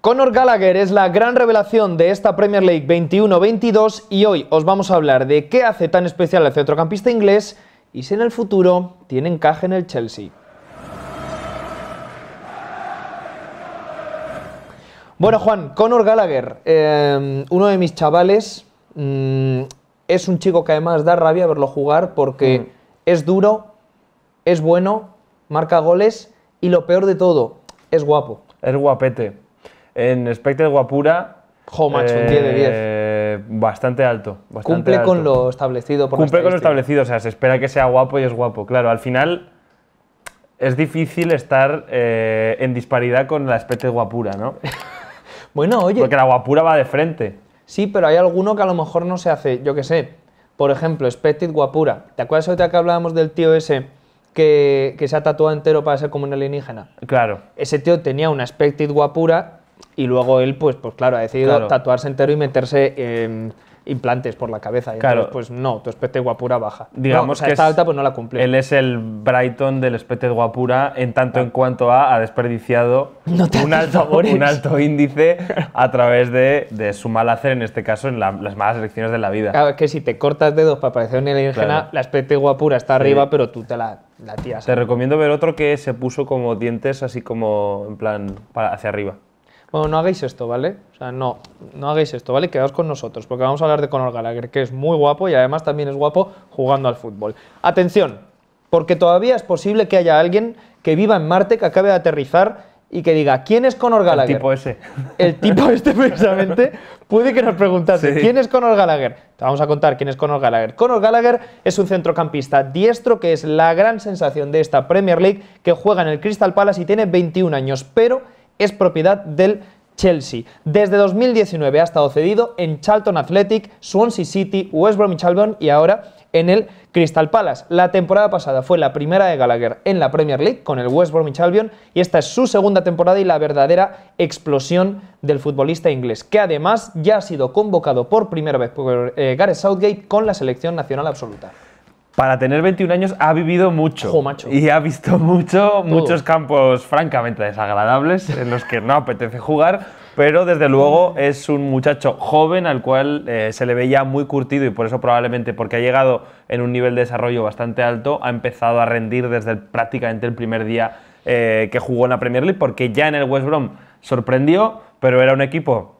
Conor Gallagher es la gran revelación de esta Premier League 21-22 y hoy os vamos a hablar de qué hace tan especial al centrocampista inglés y si en el futuro tiene encaje en el Chelsea. Bueno, Juan, Conor Gallagher, eh, uno de mis chavales, mm, es un chico que además da rabia verlo jugar porque mm. es duro, es bueno, marca goles y lo peor de todo, es guapo. Es guapete en Spectre Guapura. Jo, macho, 10 de eh, Bastante alto. Cumple con lo establecido. Por Cumple con lo establecido, o sea, se espera que sea guapo y es guapo. Claro, al final es difícil estar eh, en disparidad con la especie guapura, ¿no? bueno, oye. Porque la guapura va de frente. Sí, pero hay alguno que a lo mejor no se hace, yo qué sé. Por ejemplo, Spected Guapura. ¿Te acuerdas ahorita que hablábamos del tío ese que, se ha tatuado entero para ser como un alienígena? Claro. Ese tío tenía una Spected Guapura y luego él, pues, pues claro, ha decidido tatuarse entero y meterse implantes por la cabeza. Y claro. pues no, tu espete guapura baja. Digamos que está alta, pues no la cumple. Él es el Brighton del espete guapura en tanto ah. en cuanto a ha desperdiciado un, alto, un, alto, índice a través de, su mal hacer, en este caso, en las malas elecciones de la vida. Claro, es que si te cortas dedos para parecer un alienígena, la espete guapura está arriba, pero tú te la, la Te recomiendo ver otro que se puso como dientes así como en plan hacia arriba bueno, no hagáis esto, ¿vale? O sea, no, no hagáis esto, ¿vale? Quedaos con nosotros, porque vamos a hablar de Conor Gallagher, que es muy guapo y además también es guapo jugando al fútbol. Atención, porque todavía es posible que haya alguien que viva en Marte, que acabe de aterrizar y que diga, ¿quién es Conor Gallagher? El tipo ese. El tipo este, precisamente, puede que nos preguntase, ¿quién es Conor Gallagher? Te vamos a contar quién es Conor Gallagher. Conor Gallagher es un centrocampista diestro que es la gran sensación de esta Premier League, que juega en el Crystal Palace y tiene 21 años, pero es propiedad del Chelsea. Desde 2019 ha estado cedido en Charlton Athletic, Swansea City, West Bromwich Albion y ahora en el Crystal Palace. La temporada pasada fue la primera de Gallagher en la Premier League con el West Bromwich Albion y esta es su segunda temporada y la verdadera explosión del futbolista inglés, que además ya ha sido convocado por primera vez por eh, Gareth Southgate con la selección nacional absoluta para tener 21 años ha vivido mucho y ha visto mucho, muchos campos francamente desagradables en los que no apetece jugar, pero desde luego es un muchacho joven al cual eh, se le veía muy curtido y por eso probablemente porque ha llegado en un nivel de desarrollo bastante alto, ha empezado a rendir desde prácticamente el primer día eh, que jugó en la Premier League, porque ya en el West Brom sorprendió, pero era un equipo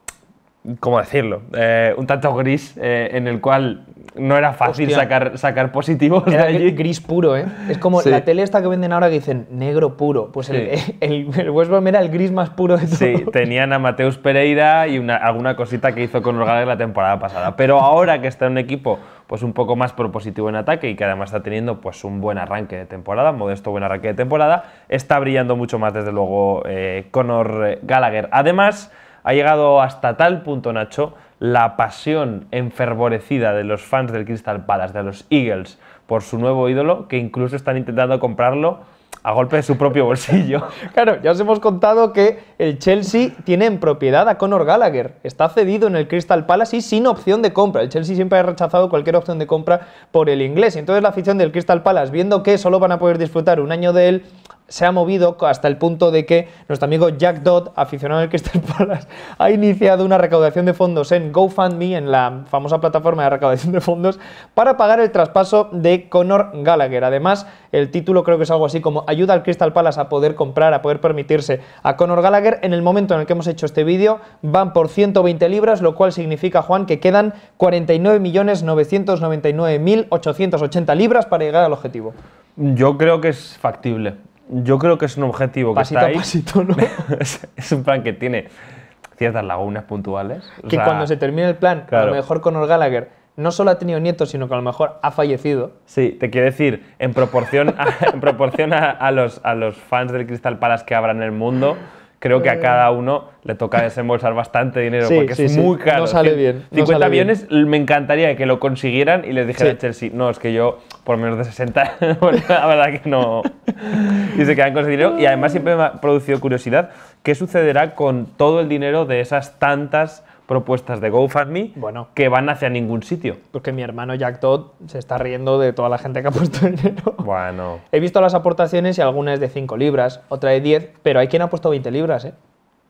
¿cómo decirlo? Eh, un tanto gris eh, en el cual no era fácil sacar, positivos era gris puro, ¿eh? Es como la tele esta que venden ahora que dicen negro puro. Pues el, West Brom era el gris más puro de todo. Sí, tenían a Mateus Pereira y alguna cosita que hizo con Gallagher la temporada pasada. Pero ahora que está en un equipo pues un poco más propositivo en ataque y que además está teniendo pues un buen arranque de temporada, modesto buen arranque de temporada, está brillando mucho más desde luego eh, Conor eh, Gallagher. Además ha llegado hasta tal punto, Nacho, la pasión enfervorecida de los fans del Crystal Palace, de los Eagles, por su nuevo ídolo, que incluso están intentando comprarlo a golpe de su propio bolsillo. claro, ya os hemos contado que el Chelsea tiene en propiedad a Conor Gallagher. Está cedido en el Crystal Palace y sin opción de compra. El Chelsea siempre ha rechazado cualquier opción de compra por el inglés. Y Entonces la afición del Crystal Palace, viendo que solo van a poder disfrutar un año de él, se ha movido hasta el punto de que nuestro amigo Jack Dodd, aficionado al Crystal Palace, ha iniciado una recaudación de fondos en GoFundMe, en la famosa plataforma de recaudación de fondos, para pagar el traspaso de Conor Gallagher. Además, el título creo que es algo así como ayuda al Crystal Palace a poder comprar, a poder permitirse a Conor Gallagher. En el momento en el que hemos hecho este vídeo, van por 120 libras, lo cual significa, Juan, que quedan 49.999.880 libras para llegar al objetivo. Yo creo que es factible yo creo que es un objetivo que está ahí. es, un plan que tiene ciertas lagunas puntuales. Que cuando se termine el plan, a lo mejor Conor Gallagher no solo ha tenido nietos, sino que a lo mejor ha fallecido. Sí, te quiero decir, en proporción a, proporción a, los, a los fans del Cristal Palace que habrá en el mundo creo que a eh. cada uno le toca desembolsar bastante dinero porque es muy caro. No sale bien. 50 millones me encantaría que lo consiguieran y les dijera a Chelsea, no, es que yo por menos de 60, la verdad que no. y se quedan con ese dinero. Y además siempre me ha producido curiosidad, ¿qué sucederá con todo el dinero de esas tantas propuestas de GoFundMe bueno, que van hacia ningún sitio. Porque mi hermano Jack Dodd se está riendo de toda la gente que ha puesto dinero. Bueno. He visto las aportaciones y alguna es de 5 libras, otra de 10, pero hay quien ha puesto 20 libras, ¿eh?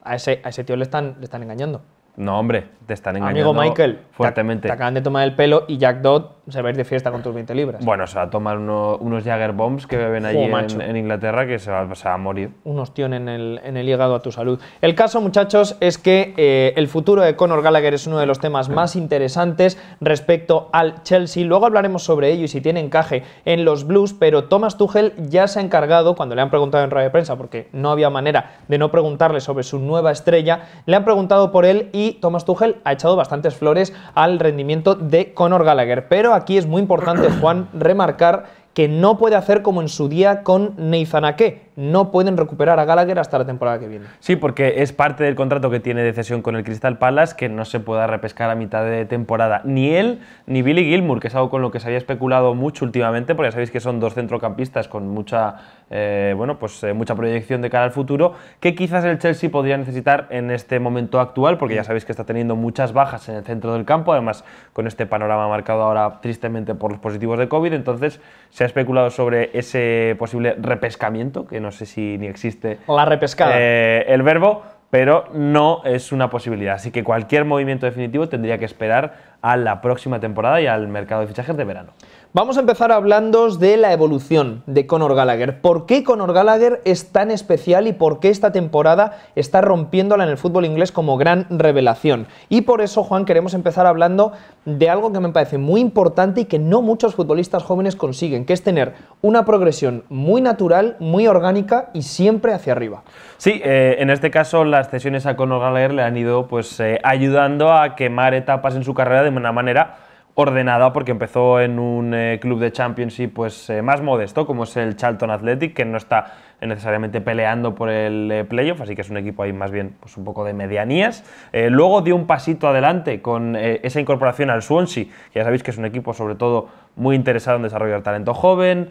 A ese, a ese tío le están, le están engañando. No, hombre, te están engañando. Amigo Michael, fuertemente. te acaban de tomar el pelo y Jack Dodd se va a ir de fiesta con tus 20 libras. Bueno, o sea, tomar unos Jagger Bombs que beben allí en, Inglaterra que se va, a morir. Un ostión en el, en hígado a tu salud. El caso, muchachos, es que eh, el futuro de Conor Gallagher es uno de los temas más interesantes respecto al Chelsea. Luego hablaremos sobre ello y si tiene encaje en los Blues, pero Thomas Tuchel ya se ha encargado, cuando le han preguntado en radio de prensa, porque no había manera de no preguntarle sobre su nueva estrella, le han preguntado por él y Thomas Tuchel ha echado bastantes flores al rendimiento de Conor Gallagher. Pero aquí es muy importante, Juan, remarcar que no puede hacer como en su día con Neizanaque, no pueden recuperar a Gallagher hasta la temporada que viene. Sí, porque es parte del contrato que tiene de cesión con el Crystal Palace que no se pueda repescar a mitad de temporada. Ni él ni Billy Gilmour, que es algo con lo que se había especulado mucho últimamente, porque ya sabéis que son dos centrocampistas con mucha, eh, bueno, pues, eh, mucha proyección de cara al futuro, que quizás el Chelsea podría necesitar en este momento actual, porque ya sabéis que está teniendo muchas bajas en el centro del campo, además con este panorama marcado ahora tristemente por los positivos de COVID, entonces se ha especulado sobre ese posible repescamiento que no no sé si ni existe. La eh, el verbo, pero no es una posibilidad. Así que cualquier movimiento definitivo tendría que esperar a la próxima temporada y al mercado de fichajes de verano. Vamos a empezar hablando de la evolución de Conor Gallagher. ¿Por qué Conor Gallagher es tan especial y por qué esta temporada está rompiéndola en el fútbol inglés como gran revelación? Y por eso, Juan, queremos empezar hablando de algo que me parece muy importante y que no muchos futbolistas jóvenes consiguen, que es tener una progresión muy natural, muy orgánica y siempre hacia arriba. Sí, eh, en este caso las cesiones a Conor Gallagher le han ido pues, eh, ayudando a quemar etapas en su carrera de una manera ordenada porque empezó en un eh, club de Championship pues, eh, más modesto, como es el Charlton Athletic, que no está necesariamente peleando por el eh, playoff, así que es un equipo ahí más bien pues, un poco de medianías. Eh, luego dio un pasito adelante con eh, esa incorporación al Swansea, que ya sabéis que es un equipo sobre todo muy interesado en desarrollar talento joven,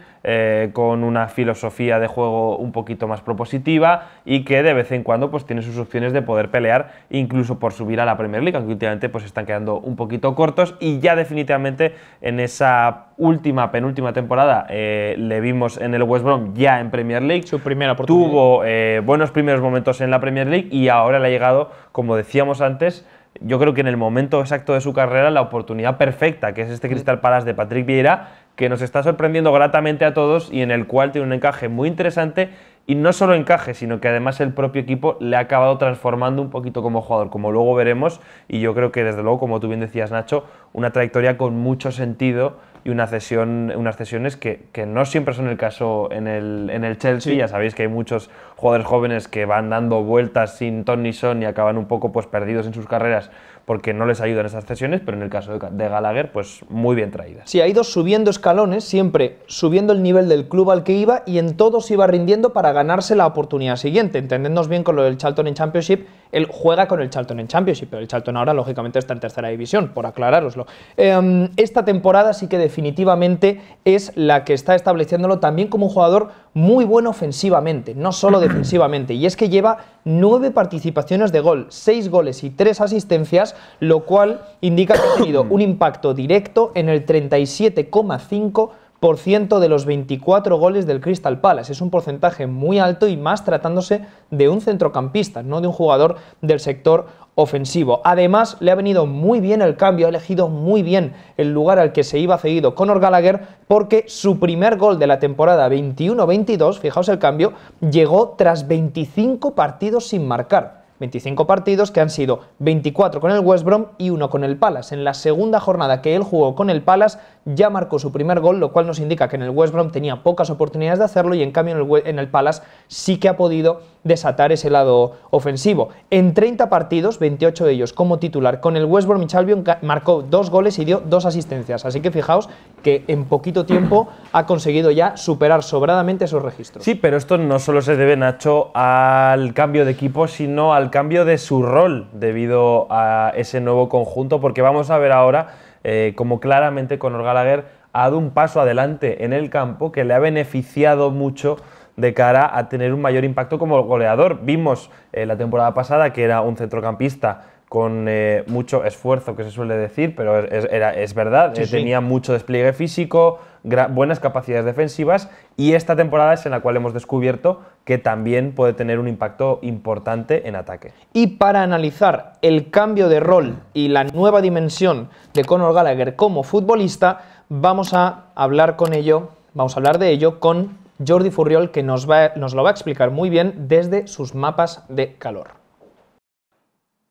con una filosofía de juego un poquito más propositiva y que de vez en cuando pues, tiene sus opciones de poder pelear incluso por subir a la Premier League, aunque últimamente pues, están quedando un poquito cortos y ya definitivamente en esa última, penúltima temporada eh, le vimos en el West Brom ya en Premier League. Su primera oportunidad. Tuvo eh, buenos primeros momentos en la Premier League y ahora le ha llegado, como decíamos antes, yo creo que en el momento exacto de su carrera, la oportunidad perfecta, que es este Crystal Palace de Patrick Vieira, que nos está sorprendiendo gratamente a todos y en el cual tiene un encaje muy interesante y no solo encaje, sino que además el propio equipo le ha acabado transformando un poquito como jugador, como luego veremos, y yo creo que desde luego, como tú bien decías Nacho, una trayectoria con mucho sentido y una cesión, unas cesiones que, que, no siempre son el caso en el, en el Chelsea. Ya sabéis que hay muchos jugadores jóvenes que van dando vueltas sin ton son y acaban un poco pues, perdidos en sus carreras porque no les ayudan esas sesiones, pero en el caso de Gallagher, pues muy bien traída. Sí, ha ido subiendo escalones, siempre subiendo el nivel del club al que iba y en todos iba rindiendo para ganarse la oportunidad siguiente. Entendednos bien con lo del Charlton en Championship, él juega con el Charlton en Championship, pero el Charlton ahora lógicamente está en tercera división, por aclarároslo. Em, esta temporada sí que definitivamente es la que está estableciéndolo también como un jugador muy bueno ofensivamente, no solo defensivamente. Y es que lleva nueve participaciones de gol, seis goles y tres asistencias, lo cual indica que ha tenido un impacto directo en el 37,5% ciento de los 24 goles del Crystal Palace. Es un porcentaje muy alto y más tratándose de un centrocampista, no de un jugador del sector ofensivo. Además, le ha venido muy bien el cambio, ha elegido muy bien el lugar al que se iba cedido Conor Gallagher, porque su primer gol de la temporada 21-22, fijaos el cambio, llegó tras 25 partidos sin marcar. 25 partidos que han sido 24 con el West Brom y uno con el Palace. En la segunda jornada que él jugó con el Palace ya marcó su primer gol, lo cual nos indica que en el West Brom tenía pocas oportunidades de hacerlo y en cambio en el, en el Palace sí que ha podido desatar ese lado ofensivo. En 30 partidos, 28 de ellos como titular, con el West Bromwich marcó dos goles y dio dos asistencias. Así que fijaos que en poquito tiempo ha conseguido ya superar sobradamente esos registros. Sí, pero esto no solo se debe, Nacho, al cambio de equipo, sino al cambio de su rol debido a ese nuevo conjunto, porque vamos a ver ahora eh, cómo como claramente Conor Gallagher ha dado un paso adelante en el campo que le ha beneficiado mucho de cara a tener un mayor impacto como goleador. Vimos eh, la temporada pasada que era un centrocampista con eh, mucho esfuerzo, que se suele decir, pero es, verdad, eh, tenía mucho despliegue físico, buenas capacidades defensivas y esta temporada es en la cual hemos descubierto que también puede tener un impacto importante en ataque. Y para analizar el cambio de rol y la nueva dimensión de Conor Gallagher como futbolista, vamos a hablar con ello, vamos a hablar de ello con Jordi Furriol, que nos, lo va a explicar muy bien desde sus mapas de calor.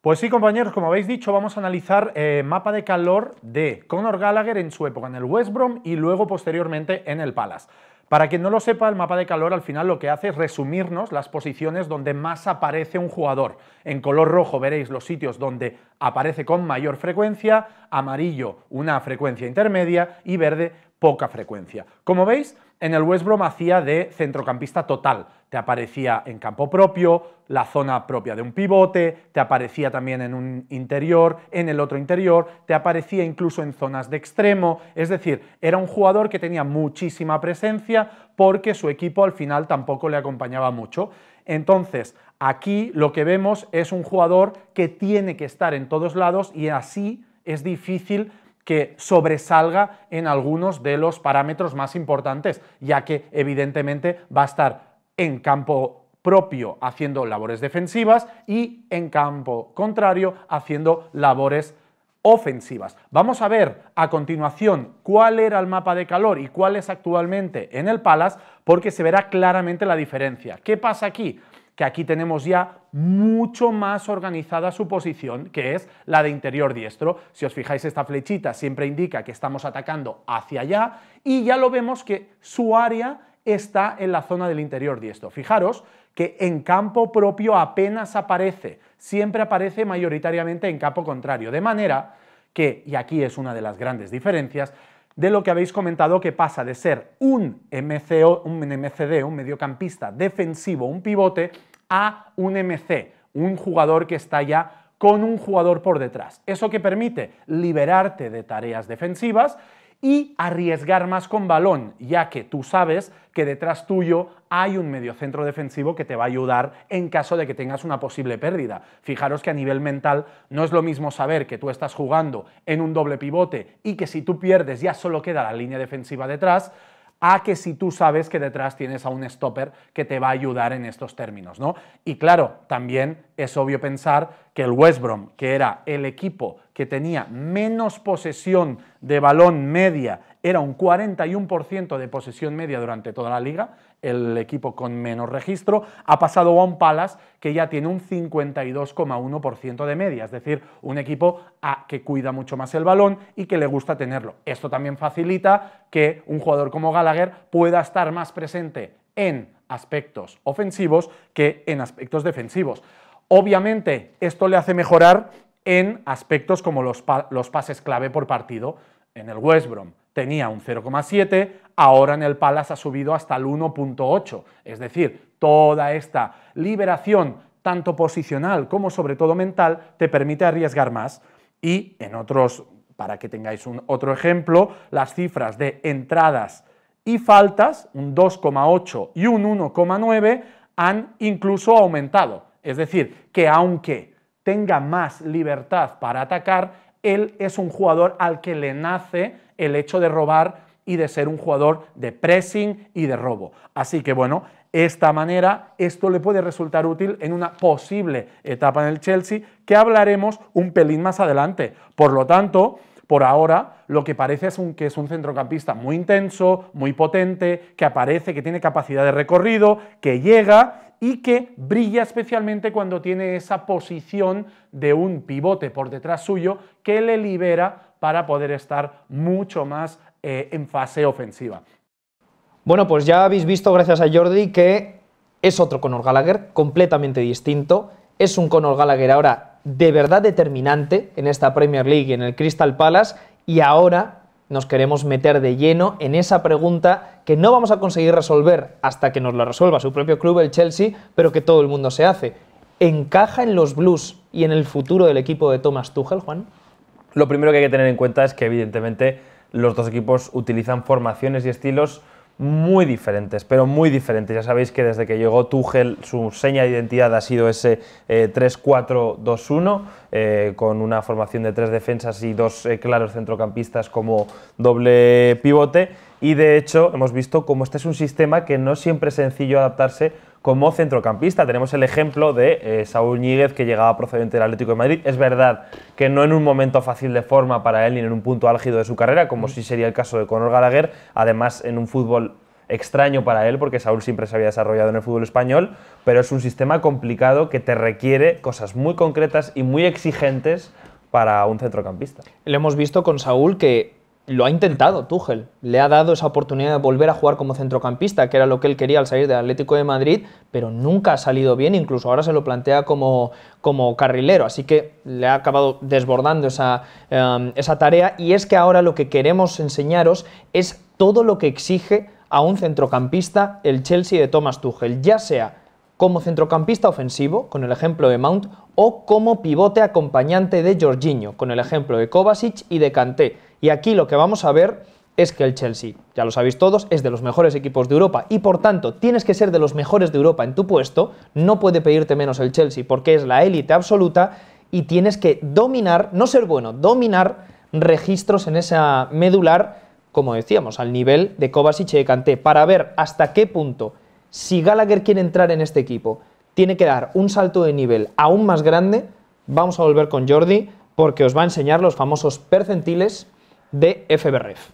Pues sí, compañeros, como habéis dicho, vamos a analizar el eh, mapa de calor de Conor Gallagher en su época en el West Brom y luego posteriormente en el Palace. Para quien no lo sepa, el mapa de calor al final lo que hace es resumirnos las posiciones donde más aparece un jugador. En color rojo veréis los sitios donde aparece con mayor frecuencia, amarillo una frecuencia intermedia y verde poca frecuencia. Como veis, en el West Brom hacía de centrocampista total. Te aparecía en campo propio, la zona propia de un pivote, te aparecía también en un interior, en el otro interior, te aparecía incluso en zonas de extremo. Es decir, era un jugador que tenía muchísima presencia porque su equipo al final tampoco le acompañaba mucho. Entonces, aquí lo que vemos es un jugador que tiene que estar en todos lados y así es difícil que sobresalga en algunos de los parámetros más importantes, ya que evidentemente va a estar en campo propio haciendo labores defensivas y en campo contrario haciendo labores ofensivas. Vamos a ver a continuación cuál era el mapa de calor y cuál es actualmente en el Palace porque se verá claramente la diferencia. ¿Qué pasa aquí? que aquí tenemos ya mucho más organizada su posición, que es la de interior diestro. Si os fijáis, esta flechita siempre indica que estamos atacando hacia allá y ya lo vemos que su área está en la zona del interior diestro. Fijaros que en campo propio apenas aparece, siempre aparece mayoritariamente en campo contrario, de manera que, y aquí es una de las grandes diferencias, de lo que habéis comentado que pasa de ser un, un MCD, un mediocampista defensivo, un pivote, a un MC, un jugador que está ya con un jugador por detrás. Eso que permite liberarte de tareas defensivas y arriesgar más con balón, ya que tú sabes que detrás tuyo hay un mediocentro defensivo que te va a ayudar en caso de que tengas una posible pérdida. Fijaros que a nivel mental no es lo mismo saber que tú estás jugando en un doble pivote y que si tú pierdes ya solo queda la línea defensiva detrás, a que si tú sabes que detrás tienes a un stopper que te va a ayudar en estos términos, ¿no? Y claro, también es obvio pensar que el West Brom, que era el equipo que tenía menos posesión de balón media era un 41% de posesión media durante toda la liga, el equipo con menos registro, ha pasado a un Palace que ya tiene un 52,1% de media, es decir, un equipo a que cuida mucho más el balón y que le gusta tenerlo. Esto también facilita que un jugador como Gallagher pueda estar más presente en aspectos ofensivos que en aspectos defensivos. Obviamente, esto le hace mejorar en aspectos como los, los pases clave por partido en el West Brom tenía un 0,7, ahora en el Palace ha subido hasta el 1,8. Es decir, toda esta liberación, tanto posicional como sobre todo mental, te permite arriesgar más. Y en otros, para que tengáis otro ejemplo, las cifras de entradas y faltas, un 2,8 y un 1,9, han incluso aumentado. Es decir, que aunque tenga más libertad para atacar, él es un jugador al que le nace el hecho de robar y de ser un jugador de pressing y de robo. Así que bueno, esta manera, esto le puede resultar útil en una posible etapa en el Chelsea, que hablaremos un pelín más adelante. Por lo tanto, por ahora, lo que parece es un, que es un centrocampista muy intenso, muy potente, que aparece, que tiene capacidad de recorrido, que llega y que brilla especialmente cuando tiene esa posición de un pivote por detrás suyo que le libera para poder estar mucho más eh, en fase ofensiva. Bueno, pues ya habéis visto, gracias a Jordi, que es otro Conor Gallagher, completamente distinto. Es un Conor Gallagher ahora de verdad determinante en esta Premier League, en el Crystal Palace, y ahora nos queremos meter de lleno en esa pregunta que no vamos a conseguir resolver hasta que nos la resuelva su propio club, el Chelsea, pero que todo el mundo se hace. ¿Encaja en los Blues y en el futuro del equipo de Thomas Tuchel, Juan? Lo primero que hay que tener en cuenta es que evidentemente los dos equipos utilizan formaciones y estilos muy diferentes, pero muy diferentes. Ya sabéis que desde que llegó Tuchel su seña de identidad ha sido ese 3-4-2-1, eh, eh, con una formación de tres defensas y dos eh, claros centrocampistas como doble pivote. Y de hecho hemos visto cómo este es un sistema que no siempre es sencillo adaptarse como centrocampista. Tenemos el ejemplo de eh, Saúl Ñíguez, que llegaba procedente del Atlético de Madrid. Es verdad que no en un momento fácil de forma para él ni en un punto álgido de su carrera, como sí sería el caso de Conor Gallagher, además en un fútbol extraño para él, porque Saúl siempre se había desarrollado en el fútbol español, pero es un sistema complicado que te requiere cosas muy concretas y muy exigentes para un centrocampista. Le hemos visto con Saúl que lo ha intentado Tuchel, le ha dado esa oportunidad de volver a jugar como centrocampista, que era lo que él quería al salir del Atlético de Madrid, pero nunca ha salido bien, incluso ahora se lo plantea como, como carrilero, así que le ha acabado desbordando esa, em, esa tarea y es que ahora lo que queremos enseñaros es todo lo que exige a un centrocampista el Chelsea de Thomas Tuchel, ya sea como centrocampista ofensivo, con el ejemplo de Mount, o como pivote acompañante de Jorginho, con el ejemplo de Kovacic y de Kanté. Y aquí lo que vamos a ver es que el Chelsea, ya lo sabéis todos, es de los mejores equipos de Europa y por tanto tienes que ser de los mejores de Europa en tu puesto, no puede pedirte menos el Chelsea porque es la élite absoluta y tienes que dominar, no ser bueno, dominar registros en esa medular, como decíamos, al nivel de Kovacic y de Kanté, para ver hasta qué punto si Gallagher quiere entrar en este equipo, tiene que dar un salto de nivel aún más grande, vamos a volver con Jordi porque os va a enseñar los famosos percentiles de FBRF.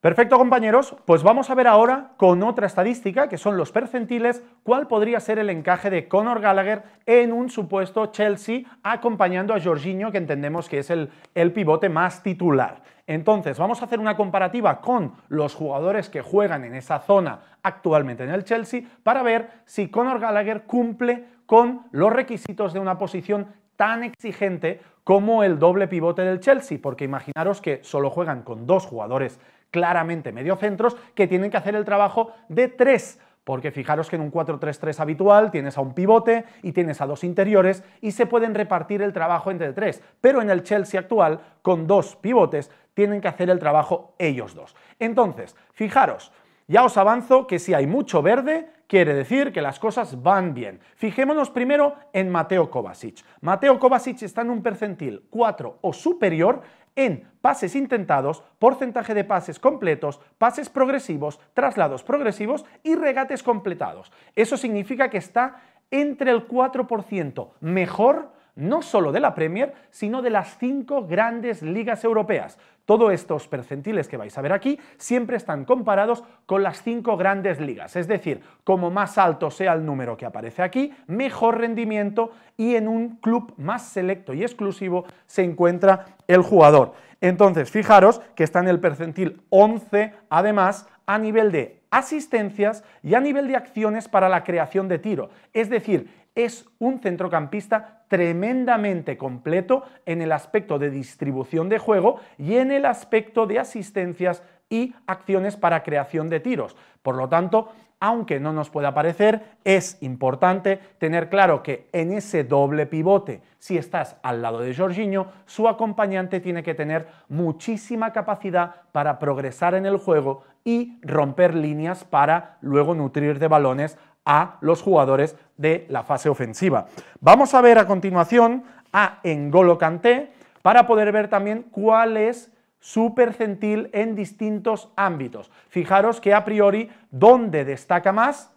Perfecto compañeros, pues vamos a ver ahora con otra estadística que son los percentiles, cuál podría ser el encaje de Conor Gallagher en un supuesto Chelsea acompañando a Jorginho que entendemos que es el pivote más titular. Entonces, vamos a hacer una comparativa con los jugadores que juegan en esa zona actualmente en el Chelsea para ver si Conor Gallagher cumple con los requisitos de una posición tan exigente como el doble pivote del Chelsea, porque imaginaros que solo juegan con dos jugadores claramente mediocentros que tienen que hacer el trabajo de tres porque fijaros que en un 4-3-3 habitual tienes a un pivote y tienes a dos interiores y se pueden repartir el trabajo entre tres. Pero en el Chelsea actual, con dos pivotes, tienen que hacer el trabajo ellos dos. Entonces, fijaros, ya os avanzo que si hay mucho verde, quiere decir que las cosas van bien. Fijémonos primero en Mateo Kovacic. Mateo Kovacic está en un percentil 4 o superior en pases intentados, porcentaje de pases completos, pases progresivos, traslados progresivos y regates completados. Eso significa que está entre el 4% mejor no solo de la Premier, sino de las cinco grandes ligas europeas. Todos estos percentiles que vais a ver aquí siempre están comparados con las cinco grandes ligas, es decir, como más alto sea el número que aparece aquí, mejor rendimiento y en un club más selecto y exclusivo se encuentra el jugador. Entonces, fijaros que está en el percentil 11, además, a nivel de asistencias y a nivel de acciones para la creación de tiro. Es decir, es un centrocampista tremendamente completo en el aspecto de distribución de juego y en el aspecto de asistencias y acciones para creación de tiros. Por lo tanto, aunque no nos pueda parecer, es importante tener claro que en ese doble pivote, si estás al lado de Jorginho, su acompañante tiene que tener muchísima capacidad para progresar en el juego y romper líneas para luego nutrir de balones a los jugadores de la fase ofensiva. Vamos a ver a continuación a Engolo Kanté para poder ver también cuál es su percentil en distintos ámbitos. Fijaros que a priori, dónde destaca más,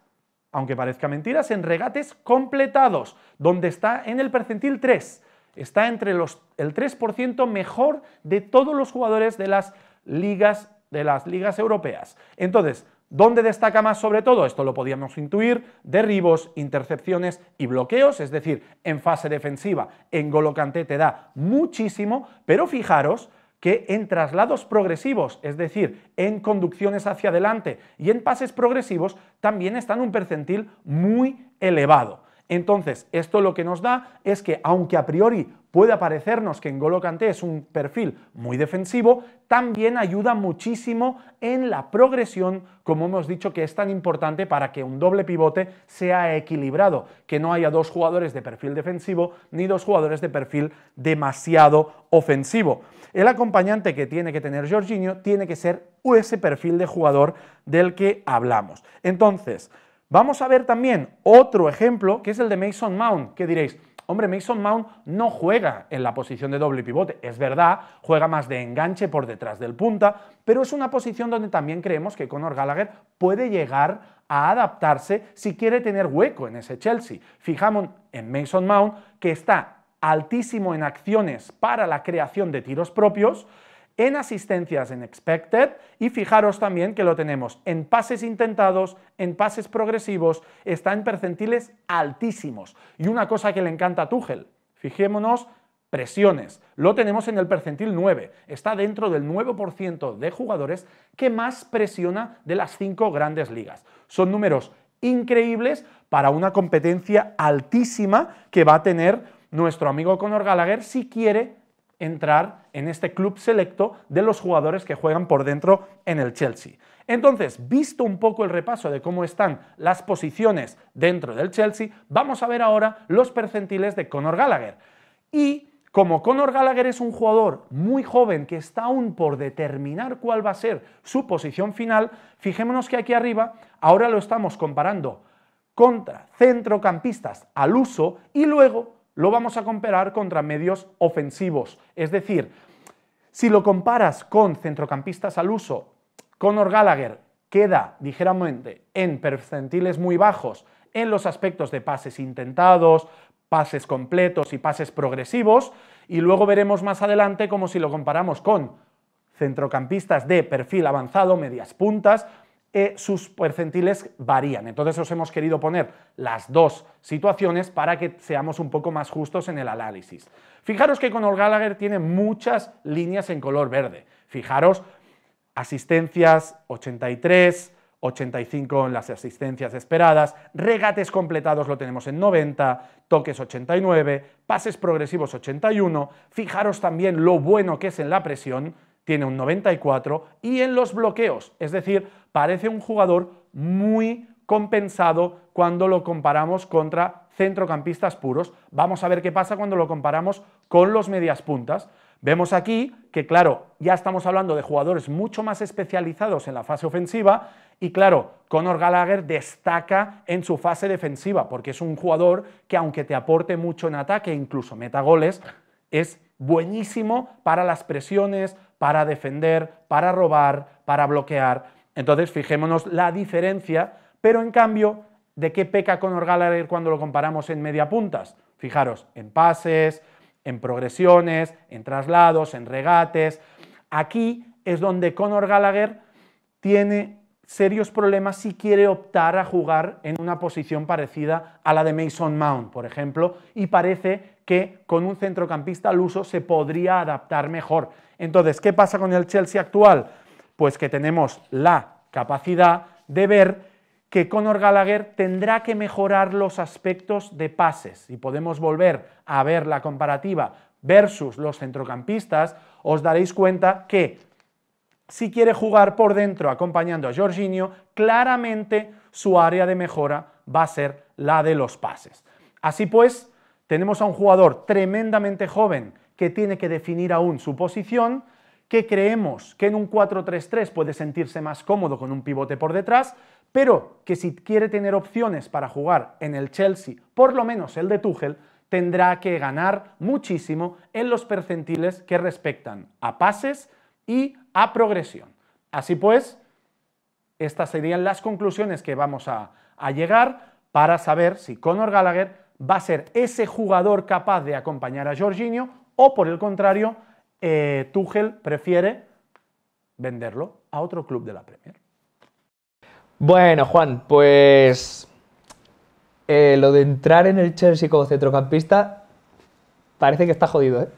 aunque parezca es en regates completados, donde está en el percentil 3. Está entre los, el 3% mejor de todos los jugadores de las ligas de las ligas europeas. Entonces, ¿Dónde destaca más sobre todo? Esto lo podíamos intuir, derribos, intercepciones y bloqueos, es decir, en fase defensiva, en Golocante te da muchísimo, pero fijaros que en traslados progresivos, es decir, en conducciones hacia adelante y en pases progresivos, también están en un percentil muy elevado. Entonces, esto lo que nos da es que, aunque a priori pueda parecernos que en Golocante es un perfil muy defensivo, también ayuda muchísimo en la progresión, como hemos dicho que es tan importante para que un doble pivote sea equilibrado, que no haya dos jugadores de perfil defensivo ni dos jugadores de perfil demasiado ofensivo. El acompañante que tiene que tener Jorginho tiene que ser ese perfil de jugador del que hablamos. Entonces, Vamos a ver también otro ejemplo, que es el de Mason Mount, que diréis, hombre, Mason Mount no juega en la posición de doble pivote, es verdad, juega más de enganche por detrás del punta, pero es una posición donde también creemos que Conor Gallagher puede llegar a adaptarse si quiere tener hueco en ese Chelsea. Fijamos en Mason Mount, que está altísimo en acciones para la creación de tiros propios, en asistencias en expected y fijaros también que lo tenemos en pases intentados, en pases progresivos, está en percentiles altísimos. Y una cosa que le encanta a Tuchel, fijémonos presiones. Lo tenemos en el percentil 9. Está dentro del 9% de jugadores que más presiona de las cinco grandes ligas. Son números increíbles para una competencia altísima que va a tener nuestro amigo Conor Gallagher si quiere entrar en este club selecto de los jugadores que juegan por dentro en el Chelsea. Entonces, visto un poco el repaso de cómo están las posiciones dentro del Chelsea, vamos a ver ahora los percentiles de Conor Gallagher. Y como Conor Gallagher es un jugador muy joven que está aún por determinar cuál va a ser su posición final, fijémonos que aquí arriba ahora lo estamos comparando contra centrocampistas al uso y luego lo vamos a comparar contra medios ofensivos. Es decir, si lo comparas con centrocampistas al uso, Conor Gallagher queda, ligeramente en percentiles muy bajos en los aspectos de pases intentados, pases completos y pases progresivos, y luego veremos más adelante como si lo comparamos con centrocampistas de perfil avanzado, medias puntas, eh, sus percentiles varían. Entonces os hemos querido poner las dos situaciones para que seamos un poco más justos en el análisis. Fijaros que Conor Gallagher tiene muchas líneas en color verde. Fijaros, asistencias 83, 85 en las asistencias esperadas, regates completados lo tenemos en 90, toques 89, pases progresivos 81. Fijaros también lo bueno que es en la presión, tiene un 94 y en los bloqueos, es decir, parece un jugador muy compensado cuando lo comparamos contra centrocampistas puros. Vamos a ver qué pasa cuando lo comparamos con los medias puntas. Vemos aquí que, claro, ya estamos hablando de jugadores mucho más especializados en la fase ofensiva y, claro, Conor Gallagher destaca en su fase defensiva porque es un jugador que, aunque te aporte mucho en ataque, e incluso meta goles, es buenísimo para las presiones, para defender, para robar, para bloquear. Entonces, fijémonos la diferencia, pero en cambio, ¿de qué peca Conor Gallagher cuando lo comparamos en media puntas? Fijaros, en pases, en progresiones, en traslados, en regates. Aquí es donde Conor Gallagher tiene serios problemas si quiere optar a jugar en una posición parecida a la de Mason Mount, por ejemplo, y parece que con un centrocampista al uso se podría adaptar mejor. Entonces, ¿qué pasa con el Chelsea actual? Pues que tenemos la capacidad de ver que Conor Gallagher tendrá que mejorar los aspectos de pases. Y podemos volver a ver la comparativa versus los centrocampistas, os daréis cuenta que si quiere jugar por dentro acompañando a Jorginho, claramente su área de mejora va a ser la de los pases. Así pues, tenemos a un jugador tremendamente joven que tiene que definir aún su posición, que creemos que en un 4-3-3 puede sentirse más cómodo con un pivote por detrás, pero que si quiere tener opciones para jugar en el Chelsea, por lo menos el de Tuchel, tendrá que ganar muchísimo en los percentiles que respectan a pases y a progresión. Así pues, estas serían las conclusiones que vamos a, a llegar para saber si Conor Gallagher va a ser ese jugador capaz de acompañar a Jorginho o por el contrario, eh, prefiere venderlo a otro club de la Premier. Bueno, Juan, pues eh, lo de entrar en el Chelsea como centrocampista parece que está jodido, ¿eh?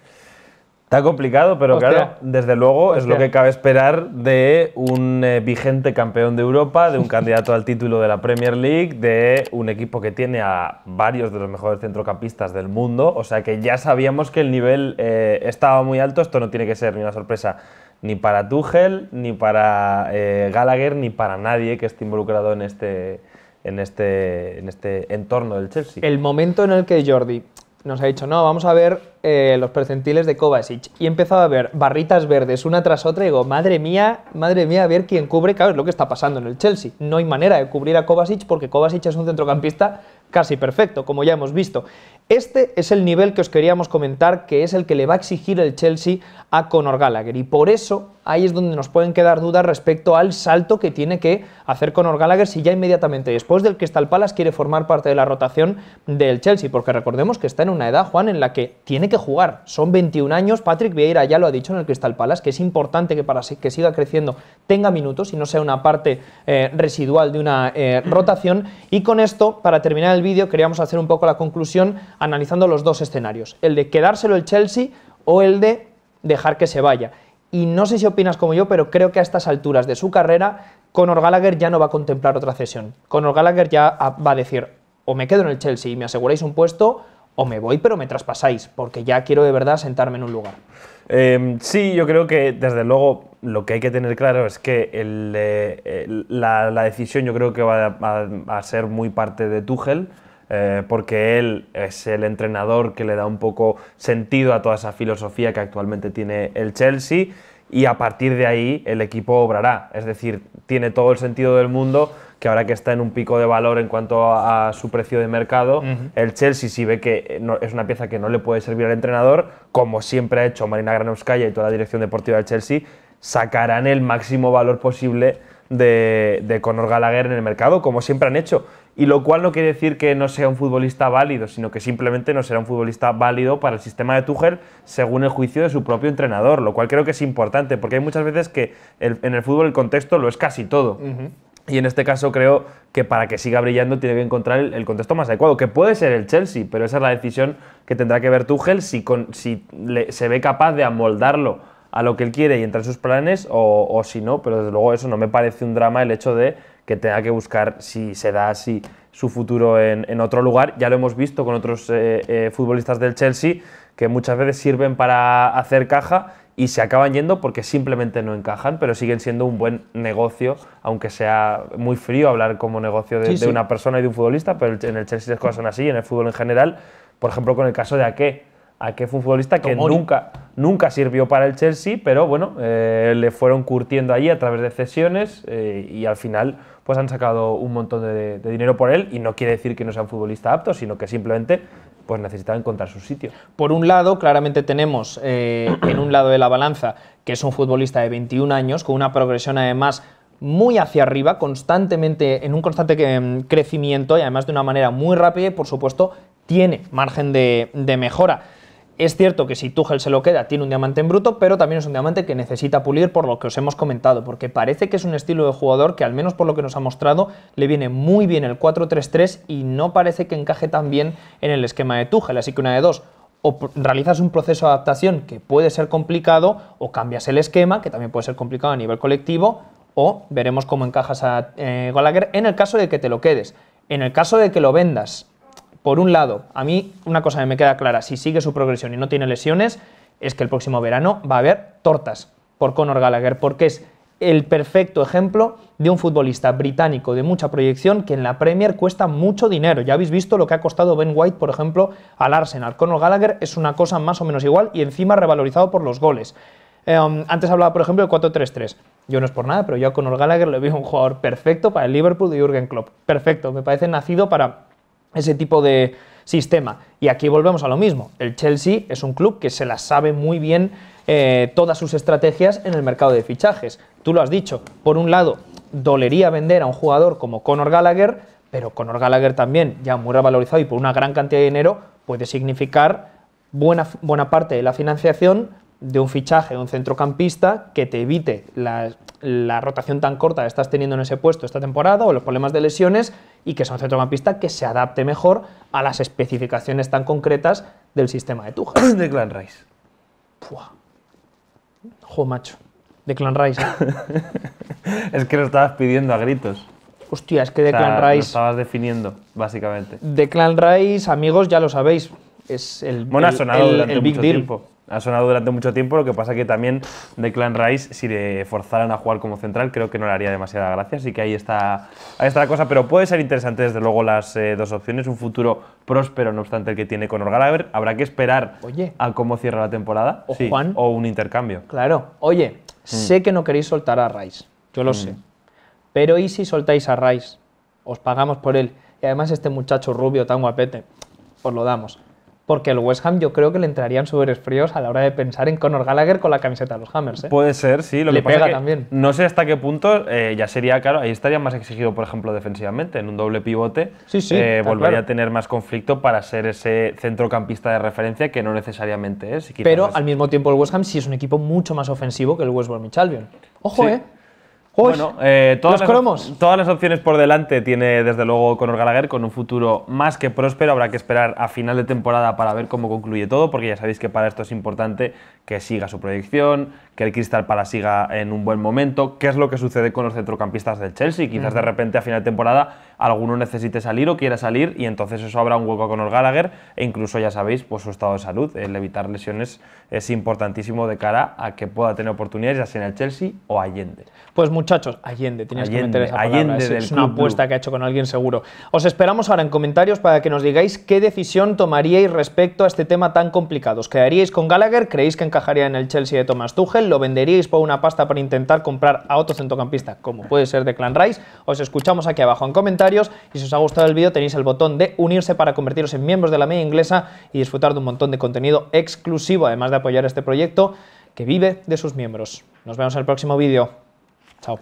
complicado, pero claro, desde luego es lo que cabe esperar de un eh, vigente campeón de Europa, de un candidato al título de la Premier League, de un equipo que tiene a varios de los mejores centrocampistas del mundo. O sea que ya sabíamos que el nivel eh, estaba muy alto. Esto no tiene que ser ni una sorpresa ni para Tuchel, ni para eh, Gallagher, ni para nadie que esté involucrado en este, en este, en este entorno del Chelsea. El momento en el que Jordi nos ha dicho, no, vamos a ver eh, los percentiles de Kovacic. Y he empezado a ver barritas verdes una tras otra y digo, madre mía, madre mía, a ver quién cubre. Claro, es lo que está pasando en el Chelsea. No hay manera de cubrir a Kovacic porque Kovacic es un centrocampista casi perfecto, como ya hemos visto. Este es el nivel que os queríamos comentar, que es el que le va a exigir el Chelsea a Conor Gallagher. Y por eso ahí es donde nos pueden quedar dudas respecto al salto que tiene que hacer Conor Gallagher si ya inmediatamente después del Crystal Palace quiere formar parte de la rotación del Chelsea. Porque recordemos que está en una edad, Juan, en la que tiene que jugar. Son 21 años. Patrick Vieira ya lo ha dicho en el Crystal Palace, que es importante que para que siga creciendo tenga minutos y no sea una parte eh, residual de una eh, rotación. Y con esto, para terminar el vídeo, queríamos hacer un poco la conclusión analizando los dos escenarios, el de quedárselo el Chelsea o el de dejar que se vaya. Y no sé si opinas como yo, pero creo que a estas alturas de su carrera, Conor Gallagher ya no va a contemplar otra cesión. Conor Gallagher ya va a decir, o me quedo en el Chelsea y me aseguráis un puesto, o me voy pero me traspasáis, porque ya quiero de verdad sentarme en un lugar. Em, sí, yo creo que desde luego lo que hay que tener claro es que eh, la, decisión yo creo que va a, ser muy parte de Tuchel. Eh, porque él es el entrenador que le da un poco sentido a toda esa filosofía que actualmente tiene el Chelsea y a partir de ahí el equipo obrará. Es decir, tiene todo el sentido del mundo que ahora que está en un pico de valor en cuanto a, su precio de mercado, el Chelsea si ve que no, es una pieza que no le puede servir al entrenador, como siempre ha hecho Marina Granovskaya y toda la dirección deportiva del Chelsea, sacarán el máximo valor posible de, de Conor Gallagher en el mercado, como siempre han hecho y lo cual no quiere decir que no sea un futbolista válido, sino que simplemente no será un futbolista válido para el sistema de Tuchel según el juicio de su propio entrenador, lo cual creo que es importante, porque hay muchas veces que en el fútbol el contexto lo es casi todo. Y en este caso creo que para que siga brillando tiene que encontrar el, contexto más adecuado, que puede ser el Chelsea, pero esa es la decisión que tendrá que ver Tuchel si, si se ve capaz de amoldarlo a lo que él quiere y entrar en sus planes o, o si no, pero desde luego eso no me parece un drama el hecho de que tenga que buscar si se da así su futuro en, otro lugar. Ya lo hemos visto con otros eh, eh, futbolistas del Chelsea que muchas veces sirven para hacer caja y se acaban yendo porque simplemente no encajan, pero siguen siendo un buen negocio, aunque sea muy frío hablar como negocio de, una persona y de un futbolista, pero en el Chelsea las cosas son así, en el fútbol en general, por ejemplo con el caso de Ake, Ake fue un futbolista que nunca, nunca sirvió para el Chelsea, pero bueno, eh, le fueron curtiendo allí a través de cesiones y al final pues han sacado un montón de, dinero por él y no quiere decir que no sea un futbolista apto, sino que simplemente pues necesitaba encontrar su sitio. Por un lado, claramente tenemos eh, en un lado de la balanza que es un futbolista de 21 años, con una progresión además muy hacia arriba, constantemente, en un constante em, crecimiento y además de una manera muy rápida y por supuesto tiene margen de mejora. Es cierto que si Tuchel se lo queda, tiene un diamante en bruto, pero también es un diamante que necesita pulir por lo que os hemos comentado, porque parece que es un estilo de jugador que, al menos por lo que nos ha mostrado, le viene muy bien el 4-3-3 y no parece que encaje tan bien en el esquema de Tuchel. Así que una de dos, o realizas un proceso de adaptación que puede ser complicado, o cambias el esquema, que también puede ser complicado a nivel colectivo, o veremos cómo encajas a eh, Gallagher en el caso de que te lo quedes. En el caso de que lo vendas por un lado, a mí una cosa que me queda clara, si sigue su progresión y no tiene lesiones, es que el próximo verano va a haber tortas por Conor Gallagher, porque es el perfecto ejemplo de un futbolista británico de mucha proyección que en la Premier cuesta mucho dinero. Ya habéis visto lo que ha costado Ben White, por ejemplo, al Arsenal. Conor Gallagher es una cosa más o menos igual y encima revalorizado por los goles. Em, antes hablaba, por ejemplo, del 4-3-3. Yo no es por nada, pero yo a Conor Gallagher le veo un jugador perfecto para el Liverpool de Jürgen Klopp. Perfecto, me parece nacido para ese tipo de sistema. Y aquí volvemos a lo mismo. El Chelsea es un club que se las sabe muy bien eh, todas sus estrategias en el mercado de fichajes. Tú lo has dicho. Por un lado, dolería vender a un jugador como Conor Gallagher, pero Conor Gallagher también, ya muy revalorizado y por una gran cantidad de dinero, puede significar buena, buena parte de la financiación de un fichaje de un centrocampista que te evite la, rotación tan corta que estás teniendo en ese puesto esta temporada o los problemas de lesiones y que sea un centrocampista que se adapte mejor a las especificaciones tan concretas del sistema de Tuchel. De Clan Rice. Pua. Jo, macho. De Clan Rice. Eh. es que lo estabas pidiendo a gritos. Hostia, es que de Clan Rice. Lo estabas definiendo, básicamente. De Clan Rice, amigos, ya lo sabéis. Es el, bueno, ha sonado el, Big Deal ha sonado durante mucho tiempo, lo que pasa que también de Clan Rice, si le forzaran a jugar como central, creo que no le haría demasiada gracia, así que ahí está, ahí está la cosa, pero puede ser interesante desde luego las eh, dos opciones, un futuro próspero, no obstante el que tiene con Orgalaver, habrá que esperar a cómo cierra la temporada, o, o un intercambio. Claro, oye, mm. sé que no queréis soltar a Rice, yo lo mm. sé, pero ¿y si soltáis a Rice? Os pagamos por él, y además este muchacho rubio tan guapete, os lo damos porque el West Ham yo creo que le entrarían súper fríos a la hora de pensar en Conor Gallagher con la camiseta de los Hammers. ¿eh? Puede ser, sí. Lo le que pasa pega también. No sé hasta qué punto eh, ya sería, claro, ahí estaría más exigido, por ejemplo, defensivamente, en un doble pivote. Sí, sí, eh, volvería a tener más conflicto para ser ese centrocampista de referencia que no necesariamente es. Pero al mismo tiempo el West Ham sí es un equipo mucho más ofensivo que el West Bromwich Albion. Ojo, ¿eh? bueno, eh, todas, las, opciones por delante tiene desde luego Conor Gallagher con un futuro más que próspero. Habrá que esperar a final de temporada para ver cómo concluye todo, porque ya sabéis que para esto es importante que siga su proyección, que el Crystal Palace siga en un buen momento, qué es lo que sucede con los centrocampistas del Chelsea. Quizás de repente a final de temporada alguno necesite salir o quiera salir y entonces eso habrá un hueco con el Gallagher e incluso ya sabéis pues su estado de salud, el evitar lesiones es importantísimo de cara a que pueda tener oportunidades ya sea en el Chelsea o Allende. Pues muchachos, Allende, tienes que meter Allende es, una apuesta que ha hecho con alguien seguro. Os esperamos ahora en comentarios para que nos digáis qué decisión tomaríais respecto a este tema tan complicado. ¿Os quedaríais con Gallagher? ¿Creéis que encajaría en el Chelsea de Thomas Tuchel? ¿Lo venderíais por una pasta para intentar comprar a otro centrocampista como puede ser de Clan Rice? Os escuchamos aquí abajo en comentarios y si os ha gustado el vídeo tenéis el botón de unirse para convertiros en miembros de la media inglesa y disfrutar de un montón de contenido exclusivo, además de apoyar este proyecto que vive de sus miembros. Nos vemos en el próximo vídeo. Chao.